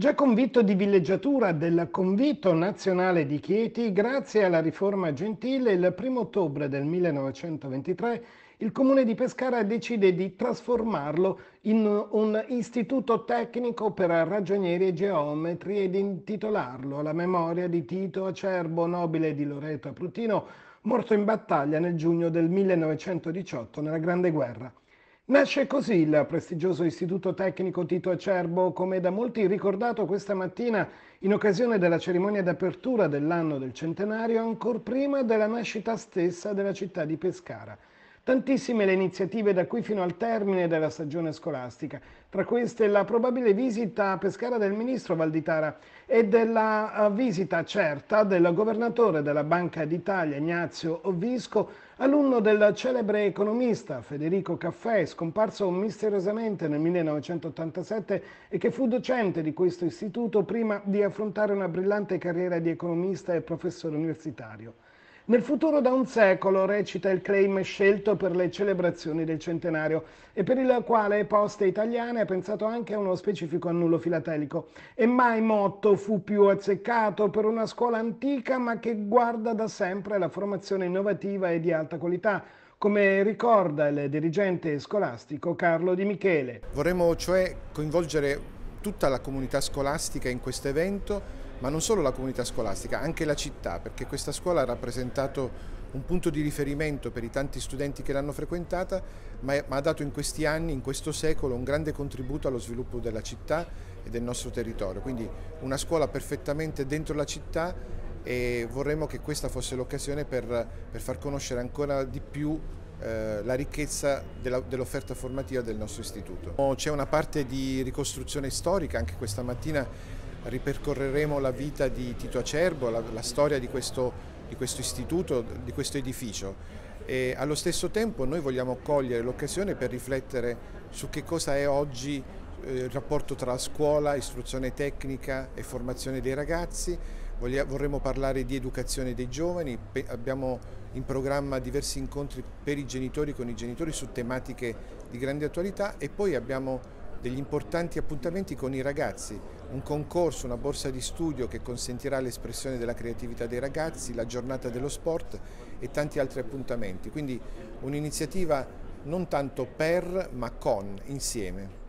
Già convitto di villeggiatura del convito Nazionale di Chieti, grazie alla riforma Gentile, il 1 ottobre del 1923 il Comune di Pescara decide di trasformarlo in un istituto tecnico per ragionieri e geometri ed intitolarlo alla memoria di Tito Acerbo, nobile di Loreto Prutino, morto in battaglia nel giugno del 1918 nella Grande Guerra. Nasce così il prestigioso istituto tecnico Tito Acerbo, come da molti ricordato questa mattina in occasione della cerimonia d'apertura dell'anno del centenario, ancor prima della nascita stessa della città di Pescara. Tantissime le iniziative da qui fino al termine della stagione scolastica, tra queste la probabile visita a Pescara del ministro Valditara e della eh, visita certa del governatore della Banca d'Italia Ignazio Ovisco, alunno del celebre economista Federico Caffè, scomparso misteriosamente nel 1987 e che fu docente di questo istituto prima di affrontare una brillante carriera di economista e professore universitario. Nel futuro da un secolo recita il claim scelto per le celebrazioni del centenario e per il quale Poste Italiane ha pensato anche a uno specifico annullo filatelico. E mai motto fu più azzeccato per una scuola antica ma che guarda da sempre la formazione innovativa e di alta qualità come ricorda il dirigente scolastico Carlo Di Michele. Vorremmo cioè coinvolgere tutta la comunità scolastica in questo evento ma non solo la comunità scolastica, anche la città, perché questa scuola ha rappresentato un punto di riferimento per i tanti studenti che l'hanno frequentata, ma, ha dato in questi anni, in questo secolo, un grande contributo allo sviluppo della città e del nostro territorio. Quindi una scuola perfettamente dentro la città e vorremmo che questa fosse l'occasione per, per far conoscere ancora di più eh, la ricchezza dell'offerta formativa del nostro istituto. C'è una parte di ricostruzione storica anche questa mattina ripercorreremo la vita di Tito Acerbo, la, la storia di questo, di questo, istituto, di questo edificio. E allo stesso tempo noi vogliamo cogliere l'occasione per riflettere su che cosa è oggi eh, il rapporto tra scuola, istruzione tecnica e formazione dei ragazzi. Voglia, vorremmo parlare di educazione dei giovani, Pe abbiamo in programma diversi incontri per i genitori con i genitori su tematiche di grande attualità e poi abbiamo degli importanti appuntamenti con i ragazzi, un concorso, una borsa di studio che consentirà l'espressione della creatività dei ragazzi, la giornata dello sport e tanti altri appuntamenti. Quindi un'iniziativa non tanto per ma con, insieme.